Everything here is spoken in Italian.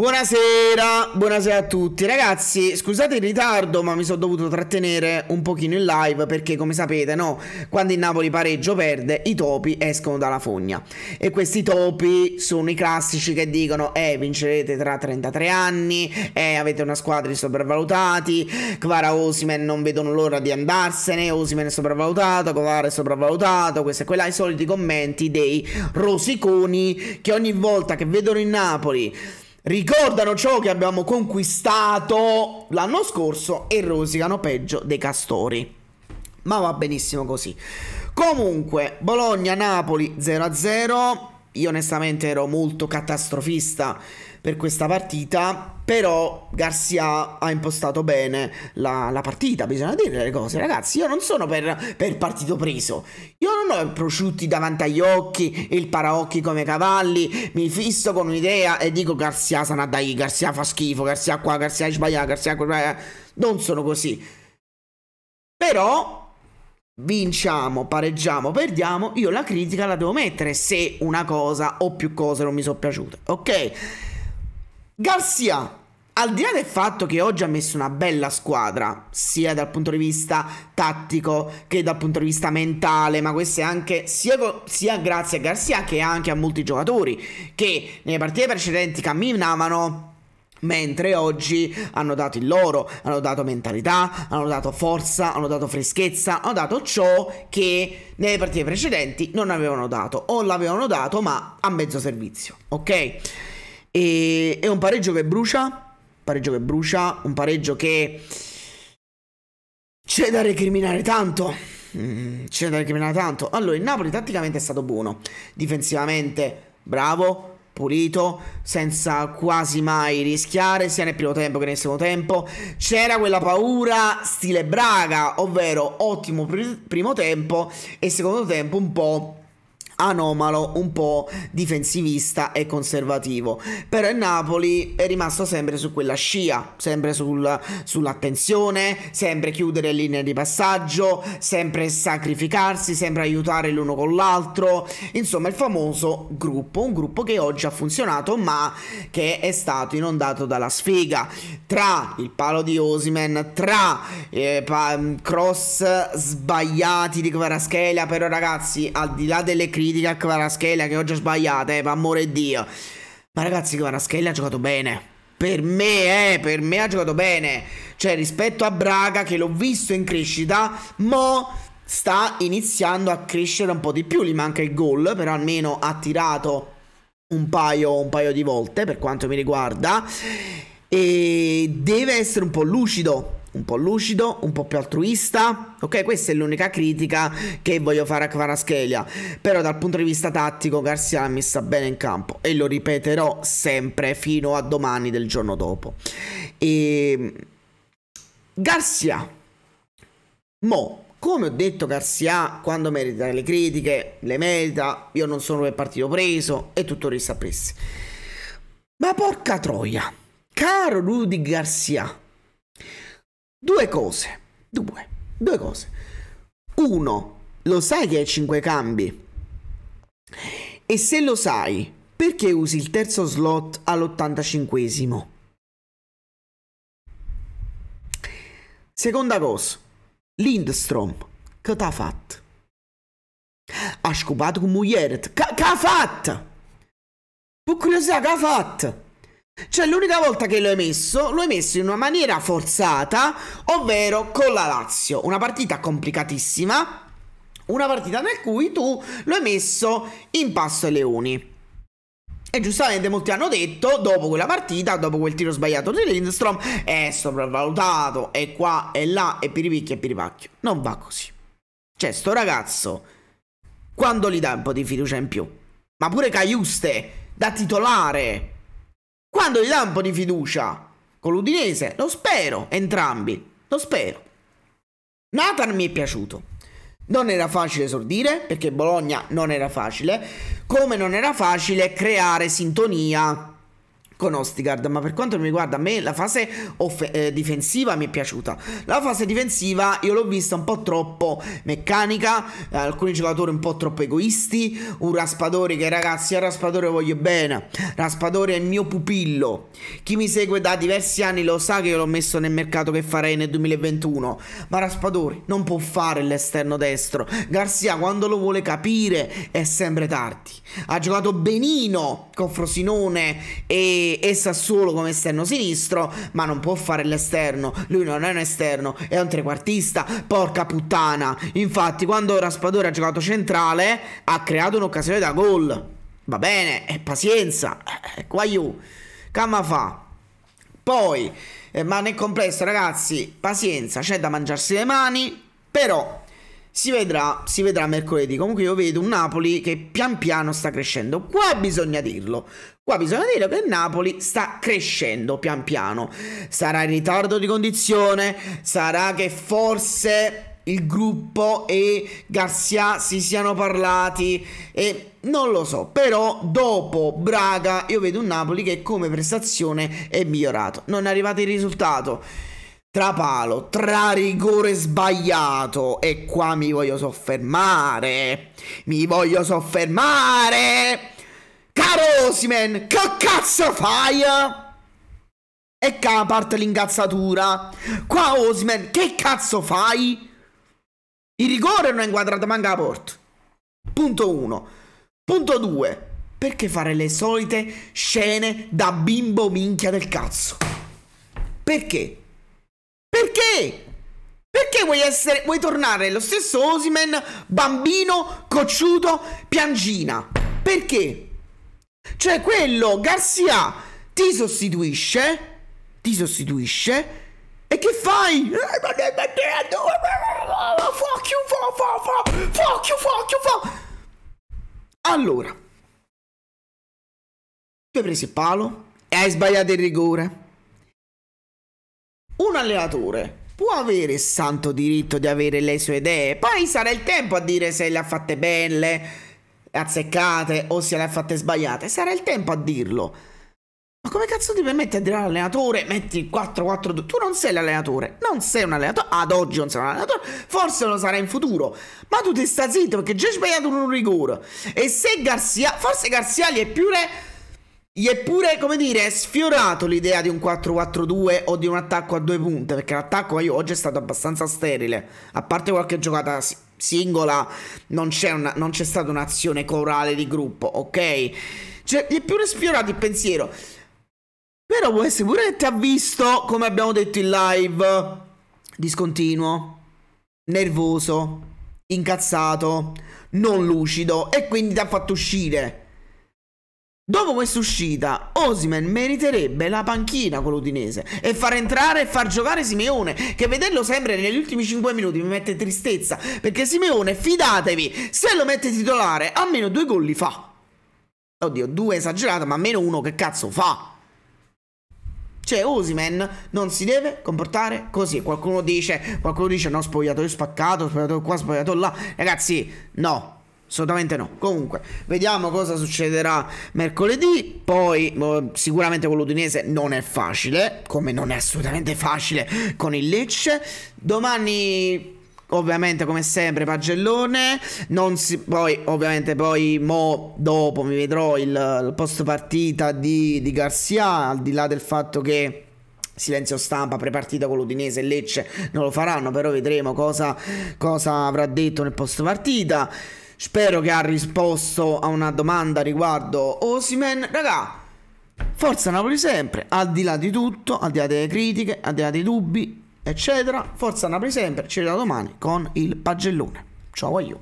Buonasera, buonasera a tutti ragazzi, scusate il ritardo ma mi sono dovuto trattenere un pochino in live perché come sapete no, quando il Napoli pareggio perde i topi escono dalla fogna e questi topi sono i classici che dicono eh vincerete tra 33 anni, eh avete una squadra di sopravvalutati, Kvara Osimen non vedono l'ora di andarsene, Osimen è sopravvalutato, Kvara è sopravvalutato, questo e quella, i soliti commenti dei rosiconi che ogni volta che vedono il Napoli ricordano ciò che abbiamo conquistato l'anno scorso e rosicano peggio dei castori. Ma va benissimo così. Comunque, Bologna-Napoli 0-0. Io onestamente ero molto catastrofista per questa partita, però Garcia ha impostato bene la, la partita, bisogna dire le cose ragazzi, io non sono per, per partito preso, io non ho prosciutti davanti agli occhi, il paraocchi come cavalli, mi fisso con un'idea e dico Garcia sana dai, Garcia fa schifo, Garcia qua, Garcia sbaglia, Garcia qua, non sono così. Però vinciamo, pareggiamo, perdiamo, io la critica la devo mettere se una cosa o più cose non mi sono piaciute, ok? Garcia, al di là del fatto che oggi ha messo una bella squadra, sia dal punto di vista tattico che dal punto di vista mentale, ma questo è anche sia, sia grazie a Garcia che anche a molti giocatori che nelle partite precedenti camminavano Mentre oggi hanno dato il loro, hanno dato mentalità, hanno dato forza, hanno dato freschezza, hanno dato ciò che nelle partite precedenti non avevano dato o l'avevano dato ma a mezzo servizio, ok? E, è un pareggio che brucia, pareggio che brucia, un pareggio che c'è da recriminare tanto, mm, c'è da recriminare tanto. Allora il Napoli tatticamente è stato buono, difensivamente bravo, pulito, senza quasi mai rischiare, sia nel primo tempo che nel secondo tempo. C'era quella paura stile Braga, ovvero ottimo pr- primo tempo e secondo tempo un po' anomalo, un po' difensivista e conservativo. Però il Napoli è rimasto sempre su quella scia, sempre sul, sull'attenzione, sempre chiudere linee di passaggio, sempre sacrificarsi, sempre aiutare l'uno con l'altro. Insomma, il famoso gruppo, un gruppo che oggi ha funzionato ma che è stato inondato dalla sfiga tra il palo di Osimen, tra eh, cross sbagliati di Kvaraschelia, però ragazzi, al di là delle critiche critica a Kvaraschella che oggi ha sbagliato, eh, per amore Dio. Ma ragazzi, Kvaraschella ha giocato bene. Per me, eh, per me ha giocato bene. Cioè, rispetto a Braga, che l'ho visto in crescita, mo sta iniziando a crescere un po' di più. Gli manca il gol, però almeno ha tirato un paio, un paio di volte, per quanto mi riguarda. E deve essere un po' lucido un po' lucido, un po' più altruista. Ok, questa è l'unica critica che voglio fare a Kvaraschelia. Però dal punto di vista tattico Garcia mi sta bene in campo e lo ripeterò sempre fino a domani del giorno dopo. E... Ehm, Garcia. Mo, come ho detto Garcia, quando merita le critiche, le merita, io non sono per partito preso e tutto risapessi. Ma porca troia, caro Rudy Garcia, Due cose. Due. Due cose. Uno, lo sai che hai cinque cambi? E se lo sai, perché usi il terzo slot all'85esimo? Seconda cosa, Lindstrom, che t'ha fatto? Ha scopato con Muglieret, che ha fatto? Per curiosità, che ha fatto? Cioè l'unica volta che l'ho emesso, l'ho emesso in una maniera forzata, ovvero con la Lazio. Una partita complicatissima, una partita nel cui tu l'hai messo in pasto ai leoni. E giustamente molti hanno detto, dopo quella partita, dopo quel tiro sbagliato di Lindstrom, è sopravvalutato, è qua, è là, è piripicchio, e piripacchio. Non va così. Cioè, sto ragazzo, quando gli dà un po' di fiducia in più? Ma pure Caiuste, da titolare, quando gli dà un po' di fiducia con l'Udinese? Lo spero, entrambi, lo spero. Nathan mi è piaciuto. Non era facile esordire perché Bologna non era facile, come non era facile creare sintonia con Ostigard. Ma per quanto mi riguarda, a me la fase off- eh, difensiva mi è piaciuta. La fase difensiva io l'ho vista un po' troppo meccanica, eh, alcuni giocatori un po' troppo egoisti. Un Raspadori che, ragazzi, a Raspadori voglio bene. Raspadori è il mio pupillo. Chi mi segue da diversi anni lo sa che io l'ho messo nel mercato che farei nel 2021. Ma Raspadori non può fare l'esterno destro. Garcia, quando lo vuole capire, è sempre tardi. Ha giocato benino con Frosinone e e, e Sassuolo come esterno sinistro, ma non può fare l'esterno, lui non è un esterno, è un trequartista, porca puttana. Infatti quando Raspadore ha giocato centrale ha creato un'occasione da gol. Va bene, eh, pazienza, eh, qua camma fa. Poi, eh, ma nel complesso ragazzi, pazienza, c'è da mangiarsi le mani, però si vedrà, si vedrà mercoledì. Comunque io vedo un Napoli che pian piano sta crescendo. Qua bisogna dirlo. Qua bisogna dire che Napoli sta crescendo pian piano. Sarà in ritardo di condizione, sarà che forse il gruppo e Garcia si siano parlati e non lo so, però dopo Braga io vedo un Napoli che come prestazione è migliorato. Non è arrivato il risultato. Trapalo, tra rigore sbagliato. E qua mi voglio soffermare. Mi voglio soffermare. Caro Osimen, che cazzo fai? E qua parte l'ingazzatura. Qua Osimen, che cazzo fai? Il rigore non è inquadrato manca la porta. Punto 1. Punto 2. Perché fare le solite scene da bimbo minchia del cazzo? Perché? perché? Perché vuoi, essere, vuoi tornare lo stesso Osimen, bambino, cocciuto, piangina? Perché? Cioè quello, Garcia, ti sostituisce, ti sostituisce, e che fai? Eh, fuck you, fuck, fuck, you, fuck you, fuck. Allora, tu hai preso il palo e hai sbagliato il rigore un allenatore può avere il santo diritto di avere le sue idee, poi sarà il tempo a dire se le ha fatte belle, azzeccate o se le ha fatte sbagliate, sarà il tempo a dirlo. Ma come cazzo ti permetti a dire all'allenatore metti 4-4-2? Tu non sei l'allenatore, non sei un allenatore, ad oggi non sei un allenatore, forse lo sarà in futuro, ma tu ti sta zitto perché già hai sbagliato un rigore. E se Garzia, forse Garzia gli è più... Re- gli è pure, come dire, sfiorato l'idea di un 4-4-2 o di un attacco a due punte, perché l'attacco io oggi è stato abbastanza sterile, a parte qualche giocata singola, non c'è, una, non c'è stata un'azione corale di gruppo, ok? Cioè, gli è pure sfiorato il pensiero. Però può essere pure che ti ha visto, come abbiamo detto in live, discontinuo, nervoso, incazzato, non lucido, e quindi ti ha fatto uscire. Dopo questa uscita, Osimen meriterebbe la panchina con l'Udinese e far entrare e far giocare Simeone, che vederlo sempre negli ultimi 5 minuti mi mette tristezza, perché Simeone, fidatevi, se lo mette titolare, almeno due gol li fa. Oddio, due esagerata, ma almeno uno che cazzo fa. Cioè, Osimen non si deve comportare così. Qualcuno dice, qualcuno dice no, spogliatoio spaccato, spogliato qua, spogliato là. Ragazzi, no, assolutamente no. Comunque, vediamo cosa succederà mercoledì. Poi, sicuramente con l'Udinese non è facile, come non è assolutamente facile con il Lecce. Domani ovviamente come sempre pagellone si, poi ovviamente poi mo dopo mi vedrò il, il post partita di, di Garcia al di là del fatto che silenzio stampa prepartita con l'Udinese e Lecce non lo faranno però vedremo cosa, cosa avrà detto nel post partita Spero che ha risposto a una domanda riguardo Osimen. Raga, forza Napoli sempre, al di là di tutto, al di là delle critiche, al di là dei dubbi, eccetera. Forza Napoli sempre, ci vediamo domani con il pagellone. Ciao a you.